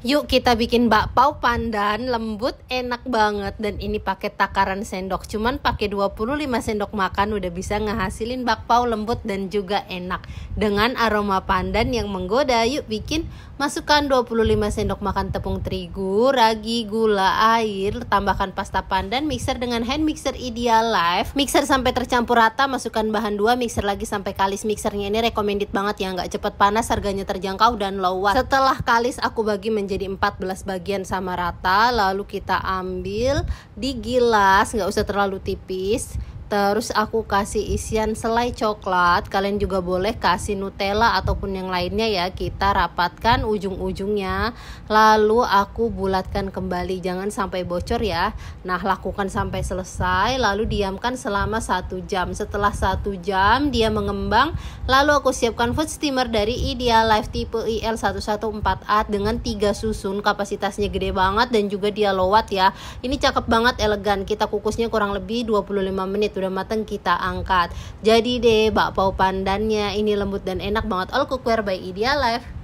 Yuk kita bikin bakpao pandan, lembut, enak banget dan ini pakai takaran sendok. Cuman pakai 25 sendok makan udah bisa ngehasilin bakpao lembut dan juga enak dengan aroma pandan yang menggoda. Yuk bikin masukkan 25 sendok makan tepung terigu, ragi, gula, air, tambahkan pasta pandan, mixer dengan hand mixer ideal life, Mixer sampai tercampur rata, masukkan bahan dua, mixer lagi sampai kalis mixernya ini recommended banget ya, nggak cepet panas, harganya terjangkau dan low watt. Setelah kalis aku bagi menjadi menjadi 14 bagian sama rata lalu kita ambil digilas nggak usah terlalu tipis terus aku kasih isian selai coklat kalian juga boleh kasih nutella ataupun yang lainnya ya kita rapatkan ujung-ujungnya lalu aku bulatkan kembali jangan sampai bocor ya nah lakukan sampai selesai lalu diamkan selama satu jam setelah satu jam dia mengembang lalu aku siapkan food steamer dari Ideal Life tipe IL114A dengan tiga susun kapasitasnya gede banget dan juga dia lowat ya ini cakep banget elegan kita kukusnya kurang lebih 25 menit udah mateng kita angkat jadi deh bakpao pandannya ini lembut dan enak banget all cookware by Idealife